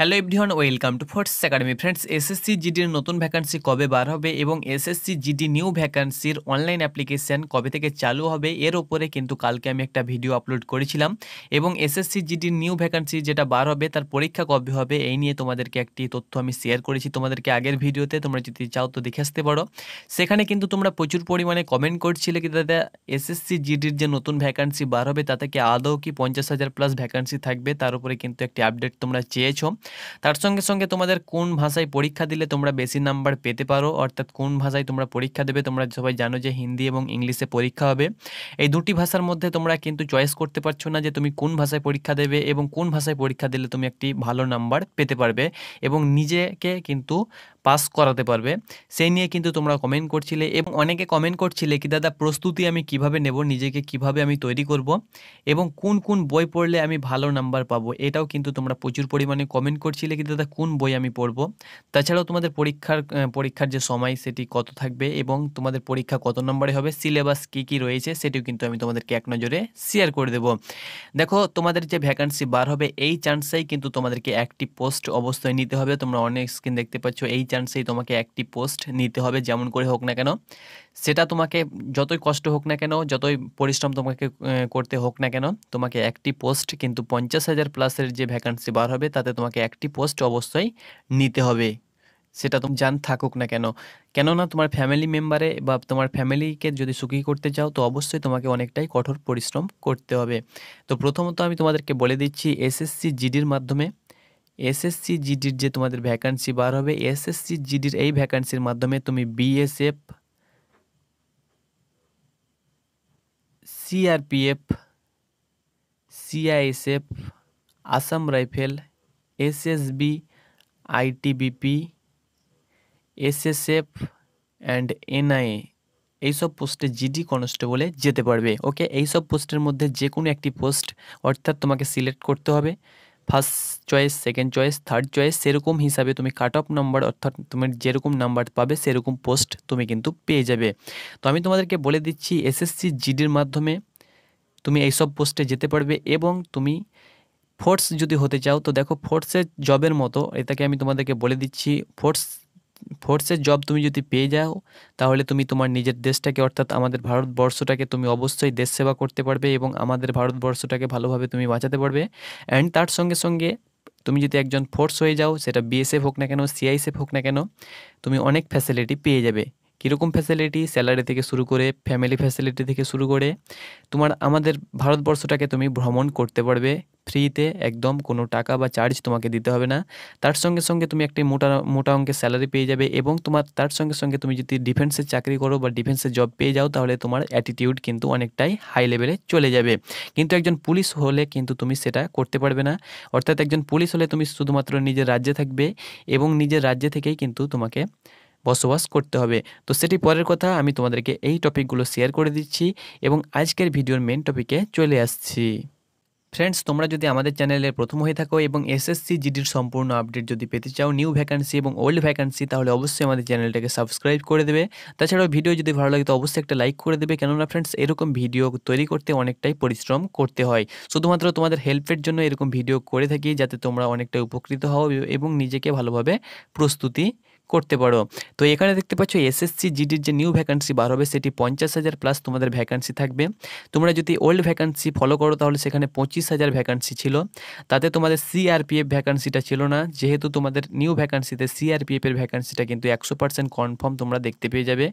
hello everyone welcome to Forts Academy friends SSC জিডির নতুন vacancy কবে বার হবে এবং এসএসসি জিডি নিউ ভ্যাকান্সির অনলাইন অ্যাপ্লিকেশান কবে থেকে চালু হবে এর ওপরে কিন্তু কালকে আমি একটা ভিডিও আপলোড করেছিলাম এবং এসএসসি জিডির নিউ ভ্যাকান্সি যেটা বার হবে তার পরীক্ষা কবে হবে এই নিয়ে তোমাদেরকে একটি তথ্য আমি শেয়ার করেছি তোমাদেরকে আগের ভিডিওতে তোমরা যদি চাও তো দেখে আসতে পারো সেখানে কিন্তু তোমরা প্রচুর পরিমাণে কমেন্ট করছিলে কি দাদা এসএসসি জিডির যে নতুন ভ্যাকান্সি বার হবে তাতে কি আদৌ কি পঞ্চাশ হাজার প্লাস ভ্যাকান্সি থাকবে তার উপরে কিন্তু একটি আপডেট তোমরা চেয়েছো তার সঙ্গে সঙ্গে তোমাদের কোন ভাষায় পরীক্ষা দিলে তোমরা বেশি নাম্বার পেতে পারো অর্থাৎ কোন ভাষায় তোমরা পরীক্ষা দেবে তোমরা সবাই জানো যে হিন্দি এবং ইংলিশে পরীক্ষা হবে এই দুটি ভাষার মধ্যে তোমরা কিন্তু চয়েস করতে পারছো না যে তুমি কোন ভাষায় পরীক্ষা দেবে এবং কোন ভাষায় পরীক্ষা দিলে তুমি একটি ভালো নাম্বার পেতে পারবে এবং নিজেকে কিন্তু পাস করাতে পারবে সেই নিয়ে কিন্তু তোমরা কমেন্ট করছিলে এবং অনেকে কমেন্ট করছিলে কি দাদা প্রস্তুতি আমি কিভাবে নেব নিজেকে কিভাবে আমি তৈরি করব এবং কোন কোন বই পড়লে আমি ভালো নাম্বার পাবো এটাও কিন্তু তোমরা প্রচুর পরিমাণে কমেন্ট করছিলে কি দাদা কোন বই আমি পড়বো তাছাড়াও তোমাদের পরীক্ষার পরীক্ষার যে সময় সেটি কত থাকবে এবং তোমাদের পরীক্ষা কত নম্বরে হবে সিলেবাস কি কি রয়েছে সেটিও কিন্তু আমি তোমাদেরকে এক নজরে শেয়ার করে দেব দেখো তোমাদের যে ভ্যাকান্সি বার হবে এই চান্সেই কিন্তু তোমাদেরকে একটি পোস্ট অবশ্যই নিতে হবে তোমরা অনেক স্ক্রিন দেখতে পাচ্ছ এই চান্স চান্সেই তোমাকে একটি পোস্ট নিতে হবে যেমন করে হোক না কেন সেটা তোমাকে যতই কষ্ট হোক না কেন যতই পরিশ্রম তোমাকে করতে হোক না কেন তোমাকে একটি পোস্ট কিন্তু পঞ্চাশ হাজার প্লাসের যে ভ্যাকান্সি বার হবে তাতে তোমাকে একটি পোস্ট অবশ্যই নিতে হবে সেটা তুমি জান থাকুক না কেন কেননা তোমার ফ্যামিলি মেম্বারে বা তোমার ফ্যামিলিকে যদি সুখী করতে চাও তো অবশ্যই তোমাকে অনেকটাই কঠোর পরিশ্রম করতে হবে তো প্রথমত আমি তোমাদেরকে বলে দিচ্ছি এসএসসি জিডির মাধ্যমে এসএসসি জিডির যে তোমাদের ভ্যাকান্সি বার হবে এসএসসি জিডির এই ভ্যাকান্সির মাধ্যমে তুমি BSF CRPF CISF Assam rifle SSB ITBP SSF and NIA এইসব পোস্টে জিডি কনস্টেবলে যেতে পারবে ওকে এইসব পোস্টের মধ্যে যে কোনো একটি পোস্ট অর্থাৎ তোমাকে সিলেক্ট করতে হবে first choice second choice third choice সেরকম হিসাবে তুমি কাট অফ নাম্বার অর্থাৎ তুমি যেরকম নাম্বার পাবে সেরকম পোস্ট তুমি কিন্তু পেয়ে যাবে তো আমি তোমাদেরকে বলে দিচ্ছি এসএসসি জিডির মাধ্যমে তুমি এইসব পোস্টে যেতে পারবে এবং তুমি ফোর্স যদি হতে চাও তো দেখো ফোর্সের জবের মতো এটাকে আমি তোমাদেরকে বলে দিচ্ছি ফোর্স ফোর্সের জব তুমি যদি পেয়ে যাও তাহলে তুমি তোমার নিজের দেশটাকে অর্থাৎ আমাদের ভারতবর্ষটাকে তুমি অবশ্যই দেশ সেবা করতে পারবে এবং আমাদের ভারতবর্ষটাকে ভালোভাবে তুমি বাঁচাতে পারবে অ্যান্ড তার সঙ্গে সঙ্গে তুমি যদি একজন ফোর্স হয়ে যাও সেটা বিএসএফ হোক না কেন সিআইএসএফ হোক না কেন তুমি অনেক ফ্যাসিলিটি পেয়ে যাবে কীরকম ফ্যাসিলিটি স্যালারি থেকে শুরু করে ফ্যামিলি ফ্যাসিলিটি থেকে শুরু করে তোমার আমাদের ভারতবর্ষটাকে তুমি ভ্রমণ করতে পারবে ফ্রিতে একদম কোনো টাকা বা চার্জ তোমাকে দিতে হবে না তার সঙ্গে সঙ্গে তুমি একটি মোটা মোটা অঙ্কের স্যালারি পেয়ে যাবে এবং তোমার তার সঙ্গে সঙ্গে তুমি যদি ডিফেন্সের চাকরি করো বা ডিফেন্সের জব পেয়ে যাও তাহলে তোমার অ্যাটিটিউড কিন্তু অনেকটাই হাই লেভেলে চলে যাবে কিন্তু একজন পুলিশ হলে কিন্তু তুমি সেটা করতে পারবে না অর্থাৎ একজন পুলিশ হলে তুমি শুধুমাত্র নিজের রাজ্যে থাকবে এবং নিজের রাজ্যে থেকেই কিন্তু তোমাকে বসবাস করতে হবে তো সেটি পরের কথা আমি তোমাদেরকে এই টপিকগুলো শেয়ার করে দিচ্ছি এবং আজকের ভিডিওর মেন টপিকে চলে আসছি ফ্রেন্ডস তোমরা যদি আমাদের চ্যানেলে প্রথম হয়ে থাকো এবং এসএসসি জিডির সম্পূর্ণ আপডেট যদি পেতে চাও নিউ ভ্যাকান্সি এবং ওল্ড ভ্যাকান্সি তাহলে অবশ্যই আমাদের চ্যানেলটাকে সাবস্ক্রাইব করে দেবে তাছাড়াও ভিডিও যদি ভালো লাগে তো অবশ্যই একটা লাইক করে দেবে কেননা ফ্রেন্ডস এরকম ভিডিও তৈরি করতে অনেকটাই পরিশ্রম করতে হয় শুধুমাত্র তোমাদের হেল্পের জন্য এরকম ভিডিও করে থাকি যাতে তোমরা অনেকটা উপকৃত হও এবং নিজেকে ভালোভাবে প্রস্তুতি করতে পারো তো এখানে দেখতে পাচ্ছ এসএসসি জিডির যে নিউ ভ্যাকান্সি বার হবে সেটি পঞ্চাশ হাজার প্লাস তোমাদের ভ্যাকান্সি থাকবে তোমরা যদি ওল্ড ভ্যাকান্সি ফলো করো তাহলে সেখানে পঁচিশ হাজার ভ্যাকান্সি ছিল তাতে তোমাদের সিআরপিএফ ভ্যাকান্সিটা ছিল না যেহেতু তোমাদের নিউ ভ্যাকান্সিতে সিআরপিএফের ভ্যাকান্সিটা কিন্তু একশো পার্সেন্ট কনফার্ম তোমরা দেখতে পেয়ে যাবে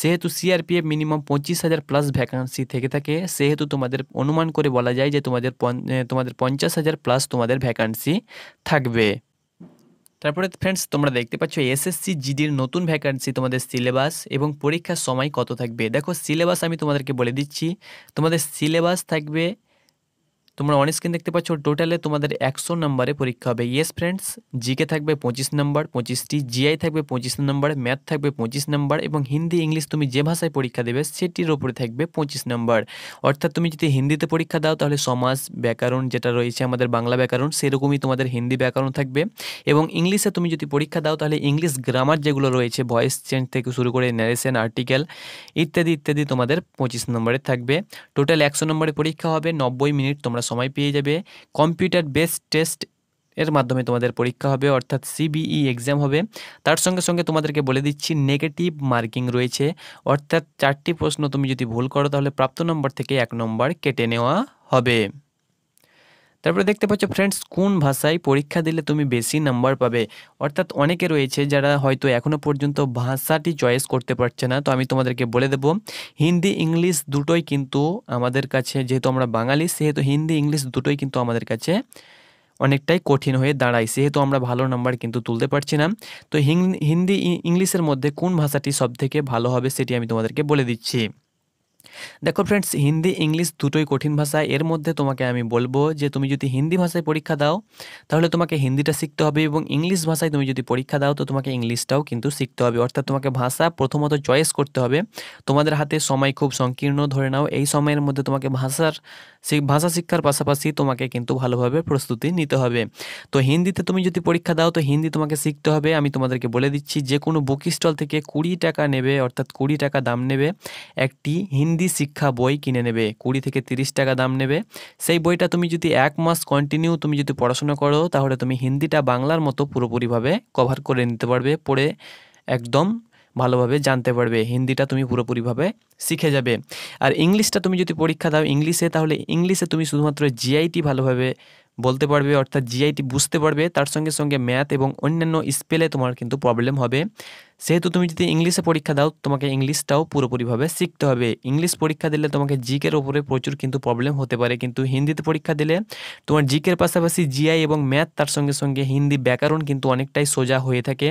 সেহেতু সিআরপিএফ মিনিমাম পঁচিশ হাজার প্লাস ভ্যাকান্সি থেকে থাকে সেহেতু তোমাদের অনুমান করে বলা যায় যে তোমাদের তোমাদের পঞ্চাশ হাজার প্লাস তোমাদের ভ্যাকান্সি থাকবে তারপরে ফ্রেন্ডস তোমরা দেখতে পাচ্ছ এসএসসি জিডির নতুন ভ্যাকান্সি তোমাদের সিলেবাস এবং পরীক্ষার সময় কত থাকবে দেখো সিলেবাস আমি তোমাদেরকে বলে দিচ্ছি তোমাদের সিলেবাস থাকবে তোমরা অনেক স্ক্রিন দেখতে পাচ্ছ টোটালে তোমাদের একশো নম্বরে পরীক্ষা হবে ইয়েস ফ্রেন্ডস জিকে থাকবে পঁচিশ নম্বর পঁচিশটি জিআই থাকবে পঁচিশ নম্বর ম্যাথ থাকবে পঁচিশ নম্বর এবং হিন্দি ইংলিশ তুমি যে ভাষায় পরীক্ষা দেবে সেটির ওপরে থাকবে পঁচিশ নম্বর অর্থাৎ তুমি যদি হিন্দিতে পরীক্ষা দাও তাহলে সমাজ ব্যাকরণ যেটা রয়েছে আমাদের বাংলা ব্যাকরণ সেরকমই তোমাদের হিন্দি ব্যাকরণ থাকবে এবং ইংলিশে তুমি যদি পরীক্ষা দাও তাহলে ইংলিশ গ্রামার যেগুলো রয়েছে ভয়েস চেঞ্জ থেকে শুরু করে ন্যারেশন আর্টিকেল ইত্যাদি ইত্যাদি তোমাদের পঁচিশ নম্বরে থাকবে টোটাল একশো নম্বরে পরীক্ষা হবে নব্বই মিনিট তোমরা সময় পেয়ে যাবে কম্পিউটার বেসড টেস্ট এর মাধ্যমে তোমাদের পরীক্ষা হবে অর্থাৎ সিবিই এক্সাম হবে তার সঙ্গে সঙ্গে তোমাদেরকে বলে দিচ্ছি নেগেটিভ মার্কিং রয়েছে অর্থাৎ চারটি প্রশ্ন তুমি যদি ভুল করো তাহলে প্রাপ্ত নম্বর থেকে এক নম্বর কেটে নেওয়া হবে তারপরে দেখতে পাচ্ছ ফ্রেন্ডস কোন ভাষায় পরীক্ষা দিলে তুমি বেশি নাম্বার পাবে অর্থাৎ অনেকে রয়েছে যারা হয়তো এখনও পর্যন্ত ভাষাটি চয়েস করতে পারছে না তো আমি তোমাদেরকে বলে দেব হিন্দি ইংলিশ দুটোই কিন্তু আমাদের কাছে যেহেতু আমরা বাঙালি সেহেতু হিন্দি ইংলিশ দুটোই কিন্তু আমাদের কাছে অনেকটাই কঠিন হয়ে দাঁড়ায় সেহেতু আমরা ভালো নাম্বার কিন্তু তুলতে পারছি না তো হিন্দি ইংলিশের মধ্যে কোন ভাষাটি সবথেকে ভালো হবে সেটি আমি তোমাদেরকে বলে দিচ্ছি দেখো ফ্রেন্ডস হিন্দি ইংলিশ দুটোই কঠিন ভাষা এর মধ্যে তোমাকে আমি বলবো যে তুমি যদি হিন্দি ভাষায় পরীক্ষা দাও তাহলে তোমাকে হিন্দিটা শিখতে হবে এবং ইংলিশ ভাষায় তুমি যদি পরীক্ষা দাও তো তোমাকে ইংলিশটাও কিন্তু শিখতে হবে অর্থাৎ তোমাকে ভাষা প্রথমত চয়েস করতে হবে তোমাদের হাতে সময় খুব সংকীর্ণ ধরে নাও এই সময়ের মধ্যে তোমাকে ভাষার ভাষা শিক্ষার পাশাপাশি তোমাকে কিন্তু ভালোভাবে প্রস্তুতি নিতে হবে তো হিন্দিতে তুমি যদি পরীক্ষা দাও তো হিন্দি তোমাকে শিখতে হবে আমি তোমাদেরকে বলে দিচ্ছি যে কোনো বুক স্টল থেকে কুড়ি টাকা নেবে অর্থাৎ কুড়ি টাকা দাম নেবে একটি হিন্দি হিন্দি শিক্ষা বই কিনে নেবে কুড়ি থেকে তিরিশ টাকা দাম নেবে সেই বইটা তুমি যদি এক মাস কন্টিনিউ তুমি যদি পড়াশোনা করো তাহলে তুমি হিন্দিটা বাংলার মতো পুরোপুরিভাবে কভার করে নিতে পারবে পড়ে একদম ভালোভাবে জানতে পারবে হিন্দিটা তুমি পুরোপুরিভাবে শিখে যাবে আর ইংলিশটা তুমি যদি পরীক্ষা দাও ইংলিশে তাহলে ইংলিশে তুমি শুধুমাত্র জিআইটি ভালোভাবে বলতে পারবে অর্থাৎ জিআইটি বুঝতে পারবে তার সঙ্গে সঙ্গে ম্যাথ এবং অন্যান্য স্পেলে তোমার কিন্তু প্রবলেম হবে সেহেতু তুমি যদি ইংলিশে পরীক্ষা দাও তোমাকে ইংলিশটাও পুরোপুরিভাবে শিখতে হবে ইংলিশ পরীক্ষা দিলে তোমাকে জিকের ওপরে প্রচুর কিন্তু প্রবলেম হতে পারে কিন্তু হিন্দিতে পরীক্ষা দিলে তোমার জিকের পাশাপাশি জিআই এবং ম্যাথ তার সঙ্গে সঙ্গে হিন্দি ব্যাকরণ কিন্তু অনেকটাই সোজা হয়ে থাকে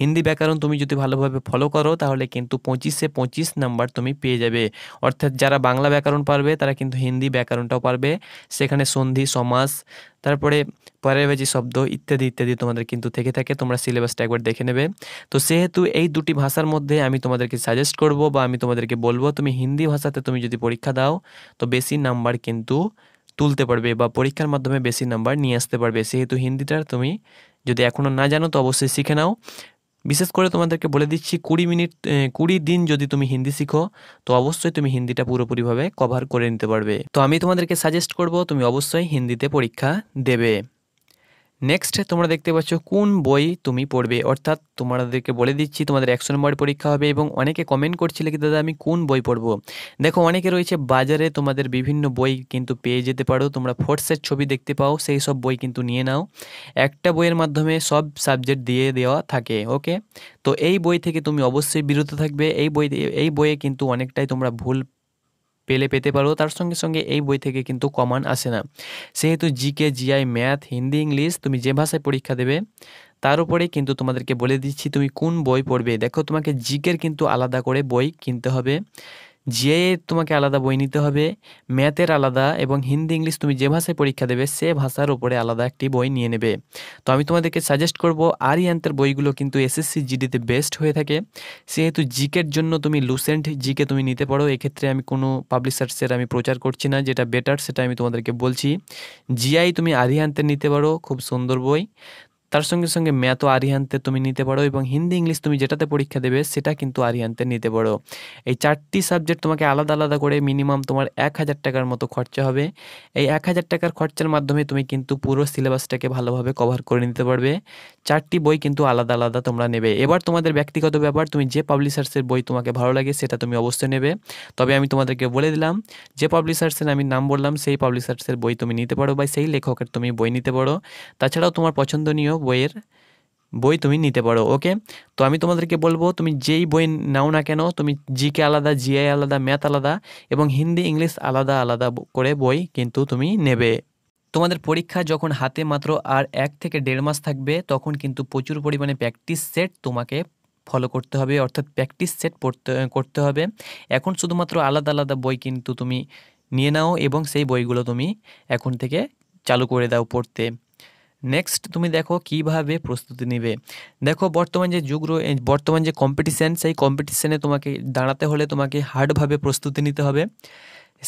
হিন্দি ব্যাকরণ তুমি যদি ভালোভাবে ফলো করো তাহলে কিন্তু পঁচিশে পঁচিশ নাম্বার তুমি পেয়ে যাবে অর্থাৎ যারা বাংলা ব্যাকরণ পারবে তারা কিন্তু হিন্দি ব্যাকরণটাও পারবে সেখানে সন্ধি সমাস তারপরে পরেরবাজি শব্দ ইত্যাদি ইত্যাদি তোমাদের কিন্তু থেকে থাকে তোমরা সিলেবাসটা একবার দেখে নেবে তো সেহেতু এই দুটি ভাষার মধ্যে আমি তোমাদেরকে সাজেস্ট করব বা আমি তোমাদেরকে বলবো তুমি হিন্দি ভাষাতে তুমি যদি পরীক্ষা দাও তো বেশি নাম্বার কিন্তু তুলতে পারবে বা পরীক্ষার মাধ্যমে বেশি নাম্বার নিয়ে আসতে পারবে সেহেতু হিন্দিটার তুমি যদি এখনও না জানো তো অবশ্যই শিখে নাও বিশেষ করে তোমাদেরকে বলে দিচ্ছি কুড়ি মিনিট কুড়ি দিন যদি তুমি হিন্দি শিখো তো অবশ্যই তুমি হিন্দিটা পুরোপুরিভাবে কভার করে নিতে পারবে তো আমি তোমাদেরকে সাজেস্ট করব তুমি অবশ্যই হিন্দিতে পরীক্ষা দেবে নেক্সট তোমরা দেখতে পাচ্ছ কোন বই তুমি পড়বে অর্থাৎ তোমাদেরকে বলে দিচ্ছি তোমাদের একশো নম্বর পরীক্ষা হবে এবং অনেকে কমেন্ট করছিলে কি দাদা আমি কোন বই পড়বো দেখো অনেকে রয়েছে বাজারে তোমাদের বিভিন্ন বই কিন্তু পেয়ে যেতে পারো তোমরা ফোর্সের ছবি দেখতে পাও সেই সব বই কিন্তু নিয়ে নাও একটা বইয়ের মাধ্যমে সব সাবজেক্ট দিয়ে দেওয়া থাকে ওকে তো এই বই থেকে তুমি অবশ্যই বিরত থাকবে এই বই এই বইয়ে কিন্তু অনেকটাই তোমরা ভুল পেলে পেতে পারো তার সঙ্গে সঙ্গে এই বই থেকে কিন্তু কমান আসে না সেহেতু GK GI math Hindi English তুমি যে ভাষায় পরীক্ষা দেবে তার উপরে কিন্তু তোমাদেরকে বলে দিচ্ছি তুমি কোন বই পড়বে দেখো তোমাকে জিকের কিন্তু আলাদা করে বই কিনতে হবে যে তোমাকে আলাদা বই নিতে হবে ম্যাথের আলাদা এবং হিন্দি ইংলিশ তুমি যে ভাষায় পরীক্ষা দেবে সে ভাষার উপরে আলাদা একটি বই নিয়ে নেবে তো আমি তোমাদেরকে সাজেস্ট করব আরিয়ান্তের বইগুলো কিন্তু এসএসসি জিডিতে বেস্ট হয়ে থাকে সেহেতু জিকের জন্য তুমি লুসেন্ট জিকে তুমি নিতে পারো এক্ষেত্রে আমি কোনো পাবলিশার্সের আমি প্রচার করছি না যেটা বেটার সেটা আমি তোমাদেরকে বলছি জিআই তুমি আরিয়ান্তের নিতে পারো খুব সুন্দর বই তার সঙ্গে সঙ্গে ম্যাথ ও আরিহান্তে তুমি নিতে পারো এবং হিন্দি ইংলিশ তুমি যেটাতে পরীক্ষা দেবে সেটা কিন্তু আরিহান্তে নিতে পারো এই চারটি সাবজেক্ট তোমাকে আলাদা আলাদা করে মিনিমাম তোমার এক হাজার টাকার মতো খরচা হবে এই এক হাজার টাকার খরচার মাধ্যমে তুমি কিন্তু পুরো সিলেবাসটাকে ভালোভাবে কভার করে নিতে পারবে চারটি বই কিন্তু আলাদা আলাদা তোমরা নেবে এবার তোমাদের ব্যক্তিগত ব্যাপার তুমি যে পাবলিশার্সের বই তোমাকে ভালো লাগে সেটা তুমি অবশ্যই নেবে তবে আমি তোমাদেরকে বলে দিলাম যে পাবলিশার্সের আমি নাম বললাম সেই পাবলিশার্সের বই তুমি নিতে পারো বা সেই লেখকের তুমি বই নিতে পারো তাছাড়াও তোমার পছন্দনীয় বইয়ের বই তুমি নিতে পারো ওকে তো আমি তোমাদেরকে বলবো তুমি যেই বই নাও না কেন তুমি জিকে আলাদা জিআই আলাদা ম্যাথ আলাদা এবং হিন্দি ইংলিশ আলাদা আলাদা করে বই কিন্তু তুমি নেবে তোমাদের পরীক্ষা যখন হাতে মাত্র আর এক থেকে দেড় মাস থাকবে তখন কিন্তু প্রচুর পরিমাণে প্র্যাকটিস সেট তোমাকে ফলো করতে হবে অর্থাৎ প্র্যাকটিস সেট পড়তে করতে হবে এখন শুধুমাত্র আলাদা আলাদা বই কিন্তু তুমি নিয়ে নাও এবং সেই বইগুলো তুমি এখন থেকে চালু করে দাও পড়তে নেক্সট তুমি দেখো কিভাবে প্রস্তুতি নেবে দেখো বর্তমান যে যুগ বর্তমান যে কম্পিটিশান সেই কম্পিটিশানে তোমাকে দাঁড়াতে হলে তোমাকে হার্ডভাবে প্রস্তুতি নিতে হবে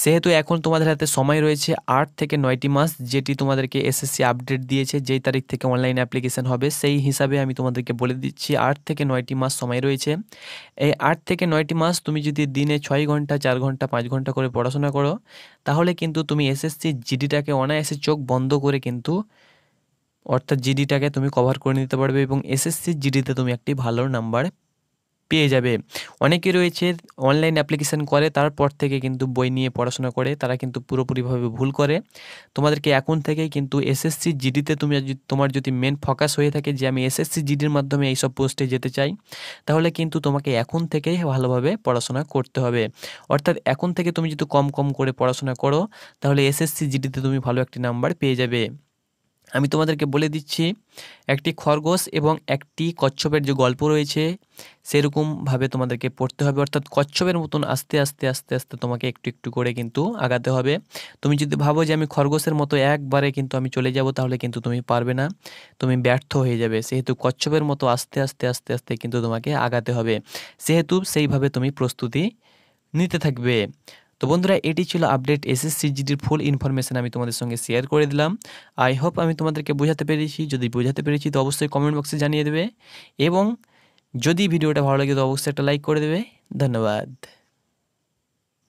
সেহেতু এখন তোমাদের হাতে সময় রয়েছে আট থেকে নয়টি মাস যেটি তোমাদেরকে এসএসসি আপডেট দিয়েছে যেই তারিখ থেকে অনলাইন অ্যাপ্লিকেশান হবে সেই হিসাবে আমি তোমাদেরকে বলে দিচ্ছি আট থেকে নয়টি মাস সময় রয়েছে এই আট থেকে নয়টি মাস তুমি যদি দিনে ছয় ঘন্টা চার ঘন্টা পাঁচ ঘন্টা করে পড়াশোনা করো তাহলে কিন্তু তুমি এসএসসি জিডিটাকে অনায়াসে চোখ বন্ধ করে কিন্তু অর্থাৎ জিডিটাকে তুমি কভার করে নিতে পারবে এবং এসএসসি জিডিতে তুমি একটি ভালো নাম্বার পেয়ে যাবে অনেকে রয়েছে অনলাইন অ্যাপ্লিকেশান করে তারপর থেকে কিন্তু বই নিয়ে পড়াশোনা করে তারা কিন্তু পুরোপুরিভাবে ভুল করে তোমাদেরকে এখন থেকেই কিন্তু এসএসসি জিডিতে তুমি তোমার যদি মেন ফোকাস হয়ে থাকে যে আমি এসএসসি জিডির মাধ্যমে এইসব পোস্টে যেতে চাই তাহলে কিন্তু তোমাকে এখন থেকেই ভালোভাবে পড়াশোনা করতে হবে অর্থাৎ এখন থেকে তুমি যদি কম কম করে পড়াশোনা করো তাহলে এসএসসি জিডিতে তুমি ভালো একটি নাম্বার পেয়ে যাবে আমি তোমাদেরকে বলে দিচ্ছি একটি খরগোশ এবং একটি কচ্ছপের যে গল্প রয়েছে সেরকমভাবে তোমাদেরকে পড়তে হবে অর্থাৎ কচ্ছপের মতন আস্তে আস্তে আস্তে আস্তে তোমাকে একটু একটু করে কিন্তু আগাতে হবে তুমি যদি ভাবো যে আমি খরগোশের মতো একবারে কিন্তু আমি চলে যাব তাহলে কিন্তু তুমি পারবে না তুমি ব্যর্থ হয়ে যাবে সেহেতু কচ্ছপের মতো আস্তে আস্তে আস্তে আস্তে কিন্তু তোমাকে আগাতে হবে সেহেতু সেইভাবে তুমি প্রস্তুতি নিতে থাকবে তো বন্ধুরা এটি ছিল আপডেট এসএসসি জিডির ফুল ইনফরমেশান আমি তোমাদের সঙ্গে শেয়ার করে দিলাম আই হোপ আমি তোমাদেরকে বোঝাতে পেরেছি যদি বোঝাতে পেরেছি তো অবশ্যই কমেন্ট বক্সে জানিয়ে দেবে এবং যদি ভিডিওটা ভালো লাগে তো অবশ্যই একটা লাইক করে দেবে ধন্যবাদ